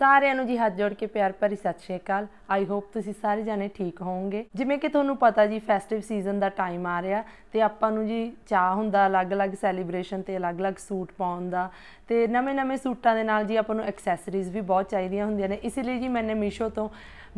ਸਾਰਿਆਂ ਨੂੰ ਜੀ ਹੱਥ ਜੋੜ ਕੇ ਪਿਆਰ ਭਰੀ ਸਤਿ ਸ਼੍ਰੀ ਅਕਾਲ ਆਈ ਹੋਪ ਤੁਸੀਂ ਸਾਰੇ ਜਾਣੇ ਠੀਕ ਹੋਵੋਗੇ ਜਿਵੇਂ ਕਿ ਤੁਹਾਨੂੰ ਪਤਾ ਜੀ ਫੈਸਟਿਵ ਸੀਜ਼ਨ ਦਾ ਟਾਈਮ ਆ ਰਿਹਾ ਤੇ ਆਪਾਂ ਨੂੰ ਜੀ ਚਾਹ ਹੁੰਦਾ ਅਲੱਗ-ਅਲੱਗ ਸੈਲੀਬ੍ਰੇਸ਼ਨ ਤੇ ਅਲੱਗ-ਅਲੱਗ ਸੂਟ ਪਾਉਣ ਦਾ ਤੇ ਨਵੇਂ-ਨਵੇਂ ਸੂਟਾਂ ਦੇ ਨਾਲ ਜੀ ਆਪਾਂ ਨੂੰ ਐਕਸੈਸਰੀਜ਼ ਵੀ ਬਹੁਤ ਚਾਹੀਦੀਆਂ ਹੁੰਦੀਆਂ ਨੇ ਇਸ ਲਈ ਜੀ ਮੈਨੇ ਮੀਸ਼ੋ ਤੋਂ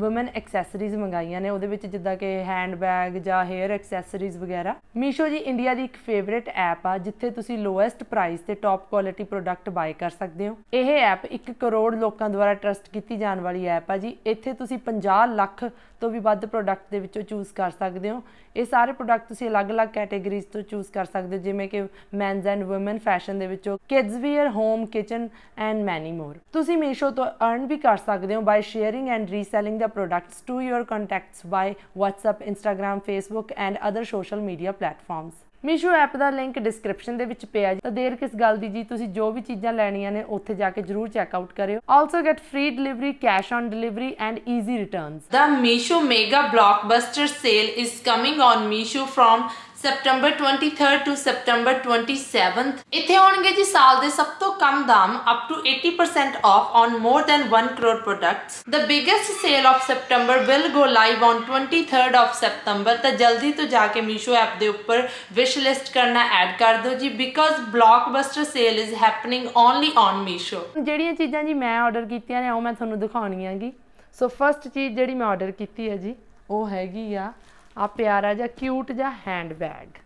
ਵੂਮਨ ਐਕਸੈਸਰੀਜ਼ ਮੰਗਾਈਆਂ ਨੇ ਉਹਦੇ ਵਿੱਚ ਜਿੱਦਾਂ ਕਿ ਹੈਂਡ ਬੈਗ ਜਾਂ ਹੇਅਰ ਐਕਸੈਸਰੀਜ਼ ਵਗੈਰਾ ਮੀਸ਼ੋ ਜੀ ਇੰਡੀਆ ਦੀ ਇੱਕ ਫੇਵਰਿਟ ਐਪ ਆ ਜਿੱਥੇ ਤੁਸੀਂ ਲੋਐਸਟ ਪ੍ਰਾਈਸ ਤੇ ਟੌਪ ਕੁਆਲਿਟੀ ਪ੍ਰੋਡਕਟ ਬਾਏ ਕਰ ਸਕਦੇ ਹੋ ਇਹ ਐਪ 1 ਕਰੋੜ ਲੋਕਾਂ ਦੁਆਰਾ ਦੁਆਰਾ ਟਰਸਟ ਕੀਤੀ ਜਾਣ ਵਾਲੀ ਐਪ ਆ ਜੀ ਇੱਥੇ ਤੁਸੀਂ 50 ਲੱਖ ਤੋਂ ਵੀ ਵੱਧ ਪ੍ਰੋਡਕਟ ਦੇ ਵਿੱਚੋਂ ਚੂਜ਼ ਕਰ ਸਕਦੇ ਹੋ ਇਹ ਸਾਰੇ ਪ੍ਰੋਡਕਟ ਤੁਸੀਂ ਅਲੱਗ-ਅਲੱਗ ਕੈਟਾਗਰੀਜ਼ ਤੋਂ ਚੂਜ਼ ਕਰ ਸਕਦੇ ਹੋ ਜਿਵੇਂ ਕਿ ਮੈਨਸ ਐਂਡ ਔਮਨ ਫੈਸ਼ਨ ਦੇ ਵਿੱਚੋਂ kids wear home kitchen and many more ਤੁਸੀਂ ਮੀਸ਼ੋ ਤੋਂ ਅਰਨ ਵੀ ਕਰ ਸਕਦੇ ਹੋ by sharing and reselling the products to your contacts by WhatsApp Instagram Facebook and other social media platforms Meesho app ਦਾ link description ਦੇ ਵਿੱਚ ਪਿਆ ਜੀ ਤਾਂ ਦੇਰ ਕਿਸ ਗੱਲ ਦੀ ਜੀ ਤੁਸੀਂ ਜੋ ਵੀ ਚੀਜ਼ਾਂ ਲੈਣੀਆਂ ਨੇ ਉੱਥੇ ਜਾ ਕੇ ਜਰੂਰ ਚੈੱਕ ਆਊਟ ਕਰਿਓ also get free delivery cash on delivery and easy returns the Meesho mega blockbuster sale is coming on Meesho from September 23 to September 27 ਇੱਥੇ ਹੋਣਗੇ ਜੀ ਸਾਲ ਦੇ ਸਭ ਤੋਂ ਕਮ ਦਾਮ up to 80% off on more than 1 crore products the biggest sale of September will go live on 23 of September ਤਾਂ ਜਲਦੀ ਤੋਂ ਜਾ ਕੇ ਮੀਸ਼ੋ ਐਪ ਦੇ ਉੱਪਰ ਵਿਸ਼ ਲਿਸਟ ਕਰਨਾ ਐਡ ਕਰ ਦਿਓ ਜੀ because blockbuster sale is happening only on Meesho ਜਿਹੜੀਆਂ ਚੀਜ਼ਾਂ ਜੀ ਮੈਂ ਆਰਡਰ ਕੀਤੀਆਂ ਨੇ ਉਹ ਮੈਂ ਤੁਹਾਨੂੰ ਦਿਖਾਉਣੀਆਂ ਗੀ ਸੋ ਫਰਸਟ ਚੀਜ਼ ਜਿਹੜੀ ਮੈਂ ਆਰਡਰ ਕੀਤੀ ਹੈ ਜੀ ਉਹ ਹੈਗੀ ਆ ਆ ਪਿਆਰਾ ਜਿਹਾ ਕਿਊਟ ਜਿਹਾ ਹੈਂਡਬੈਗ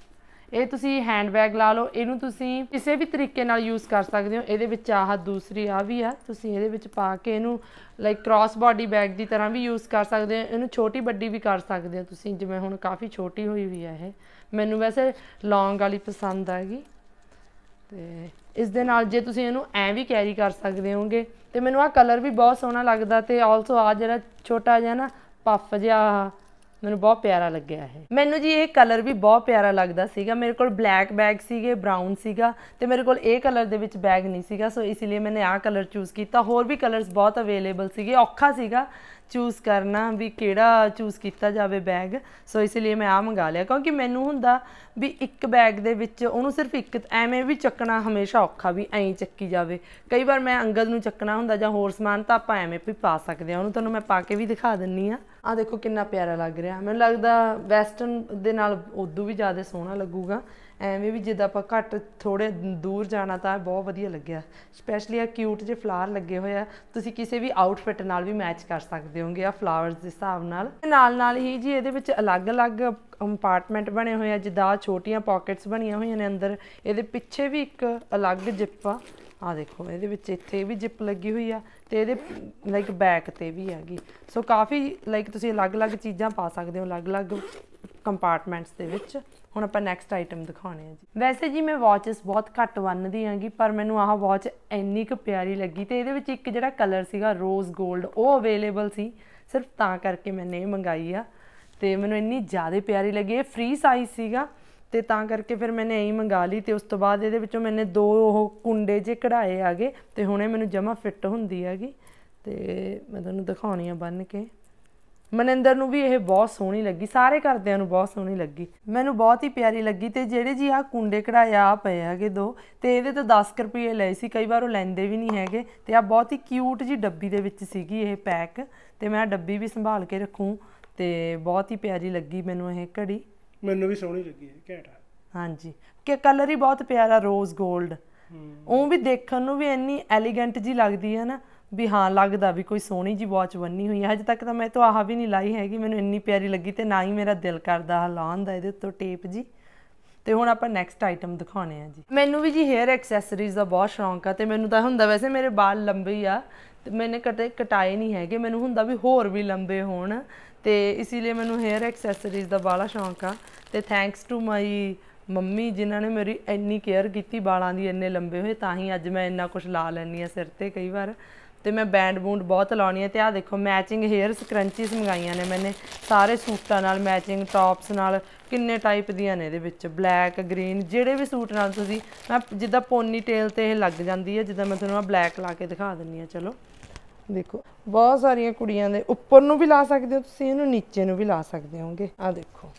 ਇਹ ਤੁਸੀਂ ਹੈਂਡਬੈਗ ਲਾ ਲਓ ਇਹਨੂੰ ਤੁਸੀਂ ਕਿਸੇ ਵੀ ਤਰੀਕੇ ਨਾਲ ਯੂਜ਼ ਕਰ ਸਕਦੇ ਹੋ ਇਹਦੇ ਵਿੱਚ ਆਹ ਦੂਸਰੀ ਆ ਵੀ ਆ ਤੁਸੀਂ ਇਹਦੇ ਵਿੱਚ ਪਾ ਕੇ ਇਹਨੂੰ ਲਾਈਕ ਕ੍ਰਾਸ ਬਾਡੀ ਬੈਗ ਦੀ ਤਰ੍ਹਾਂ ਵੀ ਯੂਜ਼ ਕਰ ਸਕਦੇ ਹੋ ਇਹਨੂੰ ਛੋਟੀ ਵੱਡੀ ਵੀ ਕਰ ਸਕਦੇ ਹੋ ਤੁਸੀਂ ਜਿਵੇਂ ਹੁਣ ਕਾਫੀ ਛੋਟੀ ਹੋਈ ਵੀ ਹੈ ਇਹ ਮੈਨੂੰ ਵੈਸੇ ਲੌਂਗ ਵਾਲੀ ਪਸੰਦ ਆਗੀ ਤੇ ਇਸ ਦੇ ਨਾਲ ਜੇ ਤੁਸੀਂ ਇਹਨੂੰ ਐ ਵੀ ਕੈਰੀ ਕਰ ਸਕਦੇ ਹੋਗੇ ਤੇ ਮੈਨੂੰ ਆ ਕਲਰ ਵੀ ਬਹੁਤ ਸੋਹਣਾ ਲੱਗਦਾ ਤੇ ਆਲਸੋ ਆ ਜਿਹੜਾ ਛੋਟਾ ਜਿਹਾ ਨਾ ਪਫ ਜਿਹਾ ਮੈਨੂੰ ਬਹੁਤ ਪਿਆਰਾ ਲੱਗਿਆ ਇਹ ਮੈਨੂੰ ਜੀ ਇਹ ਕਲਰ ਵੀ ਬਹੁਤ ਪਿਆਰਾ ਲੱਗਦਾ ਸੀਗਾ ਮੇਰੇ ਕੋਲ ਬਲੈਕ ਬੈਗ ਸੀਗੇ ਬ੍ਰਾਊਨ ਸੀਗਾ ਤੇ ਮੇਰੇ ਕੋਲ ਇਹ ਕਲਰ ਦੇ ਵਿੱਚ ਬੈਗ ਨਹੀਂ ਸੀਗਾ ਸੋ ਇਸ ਲਈ ਮੈਨੇ ਆਹ ਕਲਰ ਚੂਜ਼ ਕੀਤਾ ਹੋਰ ਵੀ ਕਲਰਸ ਬਹੁਤ ਅਵੇਲੇਬਲ ਸੀਗੇ ਔਖਾ ਸੀਗਾ ਚੂਜ਼ ਕਰਨਾ ਵੀ ਕਿਹੜਾ ਚੂਜ਼ ਕੀਤਾ ਜਾਵੇ ਬੈਗ ਸੋ ਇਸ ਲਈ ਮੈਂ ਆ ਮੰਗਾ ਲਿਆ ਕਿਉਂਕਿ ਮੈਨੂੰ ਹੁੰਦਾ ਵੀ ਇੱਕ ਬੈਗ ਦੇ ਵਿੱਚ ਉਹਨੂੰ ਸਿਰਫ ਇੱਕ ਐਵੇਂ ਵੀ ਚੱਕਣਾ ਹਮੇਸ਼ਾ ਔਖਾ ਵੀ ਐਂ ਚੱਕੀ ਜਾਵੇ ਕਈ ਵਾਰ ਮੈਂ ਅੰਗਦ ਨੂੰ ਚੱਕਣਾ ਹੁੰਦਾ ਜਾਂ ਹੋਰ ਸਮਾਨ ਤਾਂ ਆਪਾਂ ਐਵੇਂ ਵੀ ਪਾ ਸਕਦੇ ਆ ਉਹਨੂੰ ਤੁਹਾਨੂੰ ਮੈਂ ਪਾ ਕੇ ਵੀ ਦਿਖਾ ਦਿੰਨੀ ਆ ਆ ਦੇਖੋ ਕਿੰਨਾ ਪਿਆਰਾ ਲੱਗ ਰਿਹਾ ਮੈਨੂੰ ਲੱਗਦਾ ਵੈਸਟਰਨ ਦੇ ਨਾਲ ਉਦੋਂ ਵੀ ਜ਼ਿਆਦਾ ਸੋਹਣਾ ਲੱਗੂਗਾ ਐਵੇਂ ਵੀ ਜਿੱਦਾਂ ਆਪਾਂ ਘੱਟ ਥੋੜੇ ਦੂਰ ਜਾਣਾ ਤਾਂ ਬਹੁਤ ਵਧੀਆ ਲੱਗਿਆ ਸਪੈਸ਼ਲੀ ਆ ਕਿਊਟ ਜੇ ਫਲਾਵਰ ਲੱਗੇ ਹੋਏ ਆ ਤੁਸੀਂ ਕਿਸੇ ਵੀ ਆਊਟਫਿਟ ਨਾਲ ਵੀ ਮੈਚ ਕਰ ਸਕਦੇ ਹੋਗੇ ਆ ਫਲਾਵਰਸ ਦੇ ਹਿਸਾਬ ਨਾਲ ਨਾਲ ਨਾਲ ਹੀ ਜੀ ਇਹਦੇ ਵਿੱਚ ਅਲੱਗ-ਅਲੱਗ ਕੰਪਾਰਟਮੈਂਟ ਬਣੇ ਹੋਏ ਆ ਜਿੱਦਾਂ ਛੋਟੀਆਂ ਪਾਕਟਸ ਬਣੀਆਂ ਹੋਈਆਂ ਨੇ ਅੰਦਰ ਇਹਦੇ ਪਿੱਛੇ ਵੀ ਇੱਕ ਅਲੱਗ ਜਿੱਪ ਆ ਆ ਦੇਖੋ ਇਹਦੇ ਵਿੱਚ ਇੱਥੇ ਵੀ ਜਿੱਪ ਲੱਗੀ ਹੋਈ ਆ ਤੇ ਇਹਦੇ ਲਾਈਕ ਬੈਕ ਤੇ ਵੀ ਹੈਗੀ ਸੋ ਕਾਫੀ ਲਾਈਕ ਤੁਸੀਂ ਅਲੱਗ-ਅਲੱਗ ਚੀਜ਼ਾਂ ਪਾ ਸਕਦੇ ਹੋ ਅਲੱਗ-ਅਲੱਗ ਕੰਪਾਰਟਮੈਂਟਸ ਦੇ ਵਿੱਚ ਹੁਣ ਆਪਾਂ ਨੈਕਸਟ ਆਈਟਮ ਦਿਖਾਉਣੇ ਆ ਜੀ ਵੈਸੇ ਜੀ ਮੈਂ ਵਾਚਸ ਬਹੁਤ ਘੱਟ ਵੰਨਦੀ ਆਂਗੀ ਪਰ ਮੈਨੂੰ ਆਹ ਵਾਚ ਇੰਨੀ ਕੁ ਪਿਆਰੀ ਲੱਗੀ ਤੇ ਇਹਦੇ ਵਿੱਚ ਇੱਕ ਜਿਹੜਾ ਕਲਰ ਸੀਗਾ ਰੋਜ਼ 골ਡ ਉਹ ਅਵੇਲੇਬਲ ਸੀ ਸਿਰਫ ਤਾਂ ਕਰਕੇ ਮੈਂ ਇਹ ਮੰਗਾਈ ਆ ਤੇ ਮੈਨੂੰ ਇੰਨੀ ਜ਼ਿਆਦਾ ਪਿਆਰੀ ਲੱਗੀ ਇਹ ਫ੍ਰੀ ਸਾਈਜ਼ ਸੀਗਾ ਤੇ ਤਾਂ ਕਰਕੇ ਫਿਰ ਮੈਂ ਇਹੀ ਮੰਗਾ ਲਈ ਤੇ ਉਸ ਤੋਂ ਬਾਅਦ ਇਹਦੇ ਵਿੱਚੋਂ ਮੈਨੇ ਦੋ ਉਹ ਕੁੰਡੇ ਜੇ ਕਢਾਏ ਆਗੇ ਤੇ ਹੁਣੇ ਮੈਨੂੰ ਜਮਾ ਫਿੱਟ ਹੁੰਦੀ ਹੈਗੀ ਤੇ ਮੈਂ ਤੁਹਾਨੂੰ ਦਿਖਾਉਣੀ ਆ ਬੰਨ ਕੇ ਮਨਿੰਦਰ ਨੂੰ ਵੀ ਇਹ ਬਹੁਤ ਸੋਹਣੀ ਲੱਗੀ ਸਾਰੇ ਘਰਦਿਆਂ ਨੂੰ ਬਹੁਤ ਸੋਹਣੀ ਲੱਗੀ ਮੈਨੂੰ ਬਹੁਤ ਹੀ ਪਿਆਰੀ ਲੱਗੀ ਤੇ ਜਿਹੜੇ ਜੀ ਆ ਕੁੰਡੇ ਕਢਾਇਆ ਆ ਪਏ ਹੈਗੇ ਦੋ ਤੇ ਇਹਦੇ ਤੋਂ 10 ਰੁਪਏ ਲਏ ਸੀ ਕਈ ਵਾਰ ਉਹ ਲੈਂਦੇ ਵੀ ਨਹੀਂ ਹੈਗੇ ਤੇ ਆ ਬਹੁਤ ਹੀ ਕਿਊਟ ਜੀ ਡੱਬੀ ਦੇ ਵਿੱਚ ਸੀਗੀ ਇਹ ਪੈਕ ਤੇ ਮੈਂ ਡੱਬੀ ਵੀ ਸੰਭਾਲ ਕੇ ਰੱਖੂੰ ਤੇ ਬਹੁਤ ਹੀ ਪਿਆਰੀ ਲੱਗੀ ਮੈਨੂੰ ਇਹ ਘੜੀ ਮੈਨੂੰ ਵੀ ਸੋਹਣੀ ਲੱਗੀ ਹੈ ਘੈਂਟ ਹਾਂਜੀ ਕਿ ਕਲਰ ਹੀ ਬਹੁਤ ਪਿਆਰਾ ਰੋਜ਼ 골ਡ ਉਹ ਵੀ ਦੇਖਣ ਨੂੰ ਵੀ ਇੰਨੀ ਐਲੀਗੈਂਟ ਜੀ ਲੱਗਦੀ ਹੈ ਨਾ ਵੀ ਹਾਂ ਲੱਗਦਾ ਵੀ ਕੋਈ ਸੋਹਣੀ ਜੀ ਵਾਚ ਬੰਨੀ ਹੋਈ ਹੈ ਅਜੇ ਤੱਕ ਤਾਂ ਮੈਂ ਤਾਂ ਆਹ ਵੀ ਨਹੀਂ ਲਾਈ ਹੈਗੀ ਮੈਨੂੰ ਇੰਨੀ ਪਿਆਰੀ ਲੱਗੀ ਤੇ ਨਾ ਹੀ ਮੇਰਾ ਦਿਲ ਕਰਦਾ ਹਲਾਉਣ ਦਾ ਇਹਦੇ ਉੱਤੋਂ ਟੇਪ ਜੀ ਤੇ ਹੁਣ ਆਪਾਂ ਨੈਕਸਟ ਆਈਟਮ ਦਿਖਾਉਣੇ ਆ ਜੀ ਮੈਨੂੰ ਵੀ ਜੀ ਹੇਅਰ ਐਕਸੈਸਰੀਜ਼ ਦਾ ਬਹੁਤ ਸ਼ੌਂਕ ਆ ਤੇ ਮੈਨੂੰ ਤਾਂ ਹੁੰਦਾ ਵੈਸੇ ਮੇਰੇ ਵਾਲ ਲੰਬੇ ਆ ਤੇ ਮੈਨੇ ਕਦੇ ਕਟਾਏ ਨਹੀਂ ਹੈਗੇ ਮੈਨੂੰ ਹੁੰਦਾ ਵੀ ਹੋਰ ਵੀ ਲੰਬੇ ਹੋਣ ਤੇ ਇਸੇ ਲਈ ਮੈਨੂੰ ਹੇਅਰ ਐਕਸੈਸਰੀਜ਼ ਦਾ ਬਾਲਾ ਸ਼ੌਂਕ ਆ ਤੇ ਥੈਂਕਸ ਟੂ ਮਾਈ ਮੰਮੀ ਜਿਨ੍ਹਾਂ ਨੇ ਮੇਰੀ ਇੰਨੀ ਕੇਅਰ ਕੀਤੀ ਵਾਲਾਂ ਦੀ ਇੰਨੇ ਲੰਬੇ ਹੋਏ ਤਾਂ ਹੀ ਅੱਜ ਮੈਂ ਇੰਨਾ ਕੁਝ ਲਾ ਲੈਣੀ ਆ ਸਿਰ ਤੇ ਕਈ ਵਾਰ ਤੇ ਮੈਂ ਬੈਂਡ ਬੂੰਡ ਬਹੁਤ ਲਾਉਣੀ ਹੈ ਤੇ ਆਹ ਦੇਖੋ ਮੈਚਿੰਗ ਹੇਅਰ ਸਕਰੰਚੀਸ ਮੰਗਾਈਆਂ ਨੇ ਮੈਨੇ ਸਾਰੇ ਸੂਟਾਂ ਨਾਲ ਮੈਚਿੰਗ ਟੌਪਸ ਨਾਲ ਕਿੰਨੇ ਟਾਈਪ ਦੀਆਂ ਨੇ ਇਹਦੇ ਵਿੱਚ ਬਲੈਕ ਗ੍ਰੀਨ ਜਿਹੜੇ ਵੀ ਸੂਟ ਨਾਲ ਤੁਸੀਂ ਮੈਂ ਜਿੱਦਾਂ ਪੋਨੀ ਟੇਲ ਤੇ ਇਹ ਲੱਗ ਜਾਂਦੀ ਹੈ ਜਿੱਦਾਂ ਮੈਂ ਤੁਹਾਨੂੰ ਆ ਬਲੈਕ ਲਾ ਕੇ ਦਿਖਾ ਦਿੰਨੀ ਆ ਚਲੋ ਦੇਖੋ ਬਹੁਤ ਸਾਰੀਆਂ ਕੁੜੀਆਂ ਦੇ ਉੱਪਰ ਨੂੰ ਵੀ ਲਾ ਸਕਦੇ ਹੋ ਤੁਸੀਂ ਇਹਨੂੰ ਨੀਚੇ ਨੂੰ ਵੀ ਲਾ ਸਕਦੇ ਹੋਗੇ ਆ ਦੇਖੋ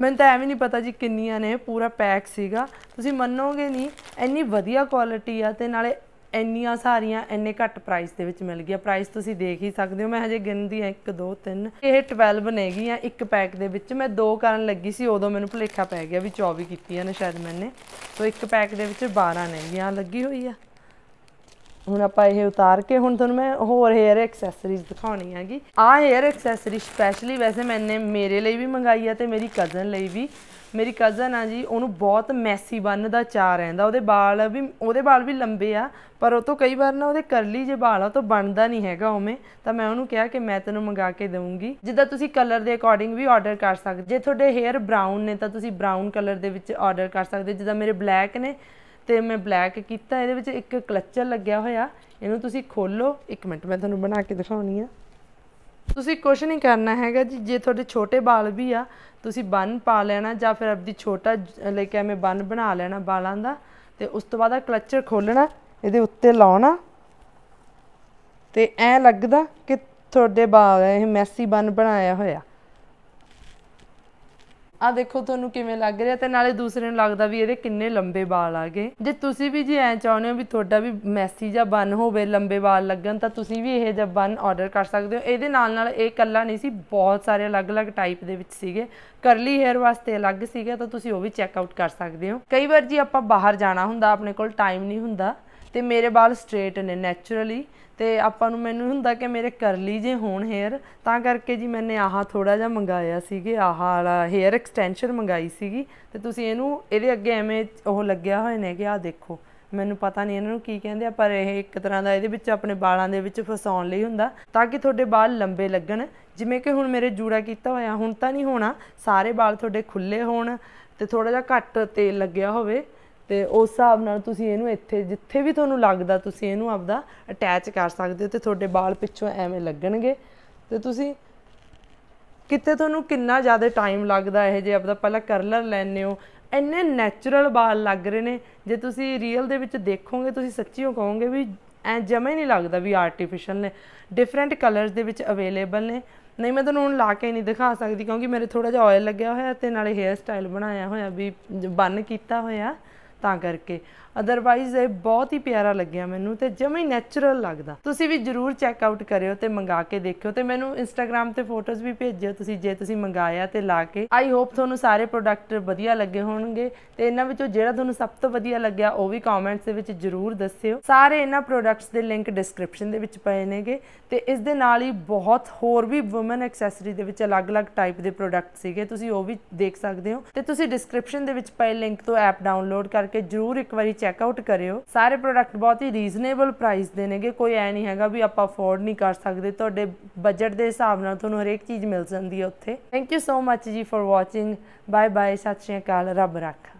ਮੈਨੂੰ ਤਾਂ ਐਵੇਂ ਨਹੀਂ ਪਤਾ ਜੀ ਕਿੰਨੀਆਂ ਨੇ ਪੂਰਾ ਪੈਕ ਸੀਗਾ ਤੁਸੀਂ ਮੰਨੋਗੇ ਨਹੀਂ ਇੰਨੀ ਵਧੀਆ ਕੁਆਲਿਟੀ ਆ ਤੇ ਨਾਲੇ ਇੰਨੀਆਂ ਸਾਰੀਆਂ ਇੰਨੇ ਘੱਟ ਪ੍ਰਾਈਸ ਦੇ ਵਿੱਚ ਮਿਲ ਗਿਆ ਪ੍ਰਾਈਸ ਤੁਸੀਂ ਦੇਖ ਹੀ ਸਕਦੇ ਹੋ ਮੈਂ ਹਜੇ ਗਿਣਦੀ ਆ 1 2 3 ਇਹ 12 ਨੇਗੀਆਂ ਇੱਕ ਪੈਕ ਦੇ ਵਿੱਚ ਮੈਂ ਦੋ ਕਰਨ ਲੱਗੀ ਸੀ ਉਦੋਂ ਮੈਨੂੰ ਭੁਲੇਖਾ ਪੈ ਗਿਆ ਵੀ 24 ਕੀਤੀਆਂ ਨੇ ਸ਼ਾਇਦ ਮੈਨੇ ਸੋ ਇੱਕ ਪੈਕ ਦੇ ਵਿੱਚ 12 ਨੇਗੀਆਂ ਲੱਗੀ ਹੋਈ ਆ ਹੁਣ ਆਪਾਂ ਇਹ ਉਤਾਰ ਕੇ ਹੁਣ ਤੁਹਾਨੂੰ ਮੈਂ ਹੋਰ ਹੇਅਰ ਐਕਸੈਸਰੀਜ਼ ਦਿਖਾਉਣੀ ਹੈਗੀ ਆ ਹੇਅਰ ਐਕਸੈਸਰੀ ਸਪੈਸ਼ਲੀ ਵੈਸੇ ਮੈਨੇ ਮੇਰੇ ਲਈ ਵੀ ਮੰਗਾਈ ਆ ਤੇ ਮੇਰੀ ਕਜ਼ਨ ਲਈ ਵੀ ਮੇਰੀ ਕਜ਼ਨ ਆ ਜੀ ਉਹਨੂੰ ਬਹੁਤ ਮੈਸੀ ਬੰਨ ਦਾ ਚਾਹ ਰਹਿੰਦਾ ਉਹਦੇ ਵਾਲ ਵੀ ਉਹਦੇ ਵਾਲ ਵੀ ਲੰਬੇ ਆ ਪਰ ਉਹ ਤੋਂ ਕਈ ਵਾਰ ਨਾ ਉਹਦੇ ਕਰਲੀ ਜੇ ਵਾਲ ਆ ਤੋਂ ਬਣਦਾ ਨਹੀਂ ਹੈਗਾ ਉਵੇਂ ਤਾਂ ਮੈਂ ਉਹਨੂੰ ਕਿਹਾ ਕਿ ਮੈਂ ਤੈਨੂੰ ਮੰਗਾ ਕੇ ਦੇਵਾਂਗੀ ਜਿੱਦਾਂ ਤੁਸੀਂ ਕਲਰ ਦੇ ਅਕੋਰਡਿੰਗ ਵੀ ਆਰਡਰ ਕਰ ਸਕਦੇ ਜੇ ਤੁਹਾਡੇ ਹੇਅਰ ਬ੍ਰਾਊਨ ਨੇ ਤਾਂ ਤੁਸੀਂ ਬ੍ਰਾਊਨ ਕਲਰ ਦੇ ਵਿੱਚ ਆਰਡਰ ਕਰ ਸਕਦੇ ਜਿੱਦਾਂ ਮੇਰੇ ਬਲੈਕ ਨੇ ਤੇ ਮੈਂ ਬਲੈਕ ਕੀਤਾ ਇਹਦੇ ਵਿੱਚ ਇੱਕ ਕਲਚਰ ਲੱਗਿਆ ਹੋਇਆ ਇਹਨੂੰ ਤੁਸੀਂ ਖੋਲੋ ਇੱਕ ਮਿੰਟ ਮੈਂ ਤੁਹਾਨੂੰ ਬਣਾ ਕੇ ਦਿਖਾਉਣੀ ਆ ਤੁਸੀਂ ਕੁਝ ਨਹੀਂ ਕਰਨਾ ਹੈਗਾ ਜੀ ਜੇ ਤੁਹਾਡੇ ਛੋਟੇ ਬਾਲ ਵੀ ਆ ਤੁਸੀਂ ਬੰਨ ਪਾ ਲੈਣਾ ਜਾਂ ਫਿਰ ਆਪਦੀ ਛੋਟਾ ਲੈ ਕੇ ਐਵੇਂ ਬੰਨ ਬਣਾ ਲੈਣਾ ਵਾਲਾਂ ਦਾ ਤੇ ਉਸ ਤੋਂ ਬਾਅਦ ਆ ਕਲਚਰ ਖੋਲਣਾ ਇਹਦੇ ਉੱਤੇ ਲਾਉਣਾ ਤੇ ਐ ਲੱਗਦਾ ਕਿ ਤੁਹਾਡੇ ਬਾਲ ਇਹ ਮੈਸੀ ਬੰਨ ਬਣਾਇਆ ਹੋਇਆ ਆ ਦੇਖੋ ਤੁਹਾਨੂੰ ਕਿਵੇਂ ਲੱਗ ਰਿਹਾ ਤੇ ਨਾਲੇ ਦੂਸਰੇ ਨੂੰ ਲੱਗਦਾ ਵੀ ਇਹਦੇ ਕਿੰਨੇ ਲੰਬੇ ਵਾਲ ਆ ਗਏ ਜੇ ਤੁਸੀਂ ਵੀ ਜੇ ਐ ਚਾਹੁੰਦੇ ਹੋ ਵੀ ਤੁਹਾਡਾ ਵੀ ਮੈਸੀ ਜਾਂ ਬਨ ਹੋਵੇ ਲੰਬੇ ਵਾਲ ਲੱਗਣ ਤਾਂ ਤੁਸੀਂ ਵੀ ਇਹ ਜਿਹਾ ਬਨ ਆਰਡਰ ਕਰ ਸਕਦੇ ਹੋ ਇਹਦੇ ਨਾਲ ਨਾਲ ਇਹ ਕੱਲਾ ਨਹੀਂ ਸੀ ਬਹੁਤ ਸਾਰੇ ਅਲੱਗ-ਅਲੱਗ ਟਾਈਪ ਦੇ ਵਿੱਚ ਸੀਗੇ ਕਰਲੀ ਹੇਅਰ ਵਾਸਤੇ ਅਲੱਗ ਸੀਗਾ ਤਾਂ ਤੁਸੀਂ ਉਹ ਵੀ ਚੈੱਕ ਆਊਟ ਕਰ ਸਕਦੇ ਹੋ ਕਈ ਵਾਰ ਜੀ ਆਪਾਂ ਬਾਹਰ ਜਾਣਾ ਹੁੰਦਾ ਆਪਣੇ ਕੋਲ ਟਾਈਮ ਨਹੀਂ ਹੁੰਦਾ ਤੇ ਮੇਰੇ ਵਾਲ ਸਟ੍ਰੇਟ ਨੇ ਨੇਚਰਲੀ ਤੇ ਆਪਾਂ ਨੂੰ ਮੈਨੂੰ ਹੁੰਦਾ ਕਿ ਮੇਰੇ ਕਰਲੀ ਜੇ ਹੋਣ ਹੇਅਰ ਤਾਂ ਕਰਕੇ ਜੀ ਮੈਨੇ ਆਹ ਥੋੜਾ ਜਿਹਾ ਮੰਗਾਇਆ ਸੀਗੇ ਆਹ ਵਾਲਾ ਹੇਅਰ ਐਕਸਟੈਂਸ਼ਨ ਮੰਗਾਈ ਸੀਗੀ ਤੇ ਤੁਸੀਂ ਇਹਨੂੰ ਇਹਦੇ ਅੱਗੇ ਐਵੇਂ ਉਹ ਲੱਗਿਆ ਹੋਏ ਨੇ ਕਿ ਆਹ ਦੇਖੋ ਮੈਨੂੰ ਪਤਾ ਨਹੀਂ ਇਹਨਾਂ ਨੂੰ ਕੀ ਕਹਿੰਦੇ ਆ ਪਰ ਇਹ ਇੱਕ ਤਰ੍ਹਾਂ ਦਾ ਇਹਦੇ ਵਿੱਚ ਆਪਣੇ ਵਾਲਾਂ ਦੇ ਵਿੱਚ ਫਸਾਉਣ ਲਈ ਹੁੰਦਾ ਤਾਂ ਕਿ ਤੁਹਾਡੇ ਵਾਲ ਲੰਬੇ ਲੱਗਣ ਜਿਵੇਂ ਕਿ ਹੁਣ ਮੇਰੇ ਜੂੜਾ ਕੀਤਾ ਹੋਇਆ ਹੁਣ ਤਾਂ ਨਹੀਂ ਹੋਣਾ ਸਾਰੇ ਵਾਲ ਤੁਹਾਡੇ ਖੁੱਲੇ ਹੋਣ ਤੇ ਥੋੜਾ ਜਿਹਾ ਘੱਟ ਤੇਲ ਲੱਗਿਆ ਹੋਵੇ ਤੇ ਉਸ ਹਿਸਾਬ ਨਾਲ ਤੁਸੀਂ ਇਹਨੂੰ ਇੱਥੇ ਜਿੱਥੇ ਵੀ ਤੁਹਾਨੂੰ ਲੱਗਦਾ ਤੁਸੀਂ ਇਹਨੂੰ ਆਪਦਾ ਅਟੈਚ ਕਰ ਸਕਦੇ ਹੋ ਤੇ ਤੁਹਾਡੇ ਵਾਲ ਪਿੱਛੋਂ ਐਵੇਂ ਲੱਗਣਗੇ ਤੇ ਤੁਸੀਂ ਕਿਤੇ ਤੁਹਾਨੂੰ ਕਿੰਨਾ ਜ਼ਿਆਦਾ ਟਾਈਮ ਲੱਗਦਾ ਇਹ ਜੇ ਆਪਦਾ ਪਹਿਲਾਂ ਕਰਲਰ ਲੈਣੇ ਹੋ ਇੰਨੇ ਨੇਚਰਲ ਵਾਲ ਲੱਗ ਰਹੇ ਨੇ ਜੇ ਤੁਸੀਂ ਰੀਅਲ ਦੇ ਵਿੱਚ ਦੇਖੋਗੇ ਤੁਸੀਂ ਸੱਚੀ ਹੋ ਕਹੋਗੇ ਵੀ ਐ ਜਮੇ ਨਹੀਂ ਲੱਗਦਾ ਵੀ ਆਰਟੀਫੀਸ਼ੀਅਲ ਨੇ ਡਿਫਰੈਂਟ ਕਲਰਸ ਦੇ ਵਿੱਚ ਅਵੇਲੇਬਲ ਨੇ ਨਹੀਂ ਮੈਂ ਤੁਹਾਨੂੰ ਹੁਣ ਲਾ ਕੇ ਨਹੀਂ ਦਿਖਾ ਸਕਦੀ ਕਿਉਂਕਿ ਮੇਰੇ ਥੋੜਾ ਜਿਹਾ ਆਇਲ ਲੱਗਿਆ ਹੋਇਆ ਤੇ ਨਾਲੇ ਹੇਅਰ ਸਟਾਈਲ ਬਣਾਇਆ ਹੋਇਆ ਵੀ ਬੰਨ ਕੀਤਾ ਹੋਇਆ ਤਾਂ ਕਰਕੇ ਅਦਰਵਾਈਜ਼ ਇਹ ਬਹੁਤ ਹੀ ਪਿਆਰਾ ਲੱਗਿਆ ਮੈਨੂੰ ਤੇ ਜਮੇ ਨੇਚਰਲ ਲੱਗਦਾ ਤੁਸੀਂ ਵੀ ਜਰੂਰ ਚੈੱਕ ਆਊਟ ਕਰਿਓ ਤੇ ਮੰਗਾ ਕੇ ਦੇਖਿਓ ਤੇ ਮੈਨੂੰ ਇੰਸਟਾਗ੍ਰam ਤੇ ਫੋਟੋਜ਼ ਵੀ ਭੇਜਿਓ ਤੁਸੀਂ ਜੇ ਤੁਸੀਂ ਮੰਗਾਇਆ ਤੇ ਲਾ ਕੇ ਆਈ ਹੋਪ ਤੁਹਾਨੂੰ ਸਾਰੇ ਪ੍ਰੋਡਕਟ ਵਧੀਆ ਲੱਗੇ ਹੋਣਗੇ ਤੇ ਇਹਨਾਂ ਵਿੱਚੋਂ ਜਿਹੜਾ ਤੁਹਾਨੂੰ ਸਭ ਤੋਂ ਵਧੀਆ ਲੱਗਿਆ ਉਹ ਵੀ ਕਮੈਂਟਸ ਦੇ ਵਿੱਚ ਜਰੂਰ ਦੱਸਿਓ ਸਾਰੇ ਇਹਨਾਂ ਪ੍ਰੋਡਕਟਸ ਦੇ ਲਿੰਕ ਡਿਸਕ੍ਰਿਪਸ਼ਨ ਦੇ ਵਿੱਚ ਪਏ ਨੇਗੇ ਤੇ ਇਸ ਦੇ ਨਾਲ ਹੀ ਬਹੁਤ ਹੋਰ ਵੀ ਔਮਨ ਐਕਸੈਸਰੀ ਦੇ ਵਿੱਚ ਅਲੱਗ-ਅਲੱਗ ਟਾਈਪ ਦੇ ਪ੍ਰੋਡਕਟ ਸੀਗੇ ਤੁਸੀਂ ਉਹ ਵੀ ਦੇਖ ਸਕਦੇ ਹੋ ਤੇ ਤੁਸੀਂ ਡਿਸਕ੍ਰਿਪਸ਼ਨ ਦੇ ਵਿੱਚ ਪਏ ਲਿੰਕ ਤੋਂ ਐਪ ਡਾਊਨਲੋਡ ਕਰ ਕਰਕੇ ਜਰੂਰ ਇੱਕ ਵਾਰੀ ਚੈੱਕ ਆਊਟ ਕਰਿਓ ਸਾਰੇ ਪ੍ਰੋਡਕਟ ਬਹੁਤ ਹੀ ਰੀਜ਼ਨੇਬਲ ਪ੍ਰਾਈਸ ਦੇ ਨੇਗੇ ਕੋਈ ਐ ਨਹੀਂ ਹੈਗਾ ਵੀ ਆਪਾਂ ਅਫੋਰਡ ਨਹੀਂ ਕਰ ਸਕਦੇ ਤੁਹਾਡੇ ਬਜਟ ਦੇ ਹਿਸਾਬ ਨਾਲ ਤੁਹਾਨੂੰ ਹਰੇਕ ਚੀਜ਼ ਮਿਲ ਜਾਂਦੀ ਹੈ ਉੱਥੇ ਥੈਂਕ ਯੂ ਸੋ ਮੱਚ ਜੀ ਫॉर ਵਾਚਿੰਗ ਬਾਏ ਬਾਏ ਸਤਿ ਸ਼੍ਰੀ ਅਕਾਲ ਰੱਬ ਰੱਖਾ